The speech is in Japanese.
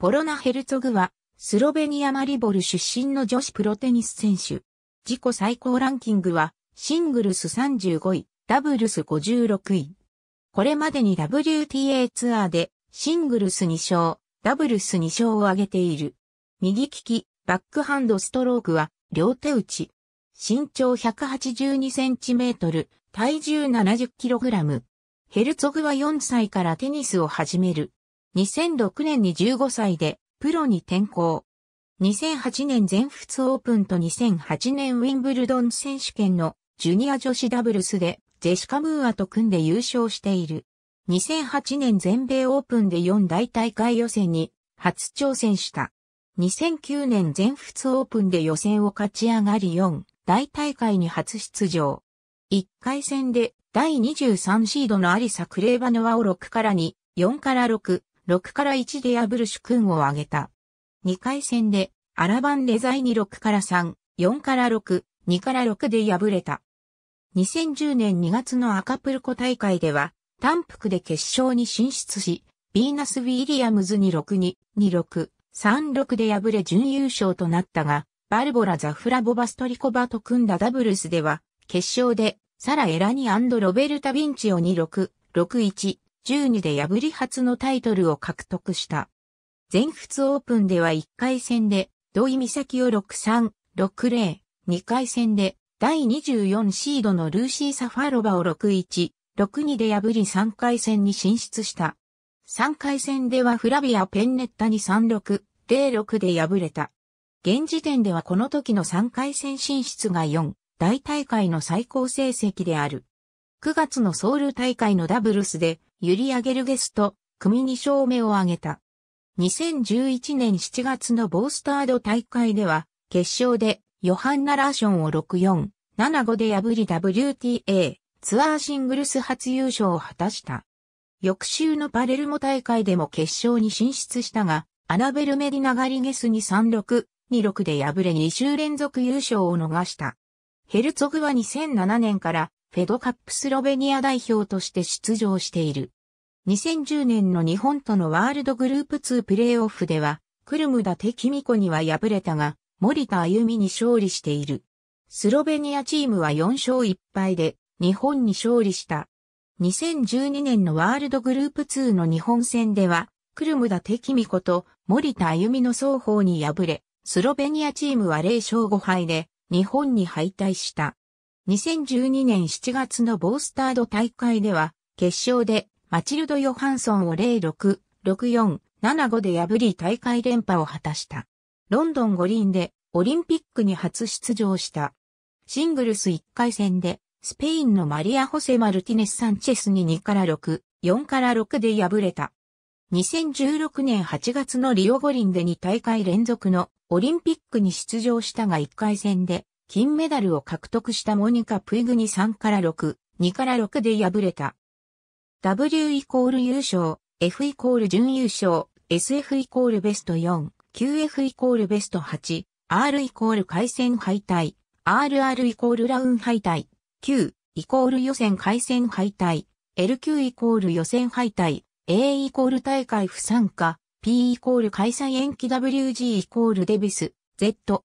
ポロナ・ヘルツォグは、スロベニア・マリボル出身の女子プロテニス選手。自己最高ランキングは、シングルス35位、ダブルス56位。これまでに WTA ツアーで、シングルス2勝、ダブルス2勝を挙げている。右利き、バックハンドストロークは、両手打ち。身長182センチメートル、体重70キログラム。ヘルツォグは4歳からテニスを始める。2006年に15歳でプロに転向。2008年全仏オープンと2008年ウィンブルドン選手権のジュニア女子ダブルスでジェシカ・ムーアと組んで優勝している。2008年全米オープンで4大大会予選に初挑戦した。2009年全仏オープンで予選を勝ち上がり4大大会に初出場。1回戦で第23シードのアリサ・クレーバノワを6から2、4から6、6から1で破る主君を挙げた。2回戦で、アラバンレザイに6から3、4から6、2から6で敗れた。2010年2月のアカプルコ大会では、単服で決勝に進出し、ビーナス・ウィリアムズに6に、26、36で敗れ準優勝となったが、バルボラ・ザフラボバストリコバと組んだダブルスでは、決勝で、サラ・エラニロベルタ・ヴィンチを26、61、12で破り初のタイトルを獲得した。全仏オープンでは1回戦で、土井美咲を6-3、6-0、2回戦で、第24シードのルーシー・サファロバを6-1、6-2で破り3回戦に進出した。3回戦ではフラビア・ペンネッタに3-6、0-6で敗れた。現時点ではこの時の3回戦進出が4、大大会の最高成績である。9月のソウル大会のダブルスで、ユリア・ゲルゲスと組2勝目を挙げた。2011年7月のボースタード大会では、決勝でヨハンナ・ラーションを6-4、7-5で破り WTA ツアーシングルス初優勝を果たした。翌週のパレルモ大会でも決勝に進出したが、アナベル・メディナ・ガリゲスに3-6、2-6で敗れ2週連続優勝を逃した。ヘルツォグは2007年からフェドカップスロベニア代表として出場している。2010年の日本とのワールドグループ2プレーオフでは、クルムダテキミコには敗れたが、森田歩美に勝利している。スロベニアチームは4勝1敗で、日本に勝利した。2012年のワールドグループ2の日本戦では、クルムダテキミコと森田歩美の双方に敗れ、スロベニアチームは0勝5敗で、日本に敗退した。2012年7月のボースタード大会では、決勝でマチルド・ヨハンソンを06、64、75で破り大会連覇を果たした。ロンドン五輪でオリンピックに初出場した。シングルス1回戦でスペインのマリア・ホセ・マルティネス・サンチェスに2から6、4から6で敗れた。2016年8月のリオ五輪で2大会連続のオリンピックに出場したが1回戦で金メダルを獲得したモニカ・プイグに3から6、2から6で敗れた。W イコール優勝、F イコール準優勝、SF イコールベスト4、QF イコールベスト8、R イコール回戦敗退、RR イコールラウン敗退、Q イコール予選回戦敗退、LQ イコール予選敗退、A イコール大会不参加、P イコール開催延期 WG イコールデビス、Z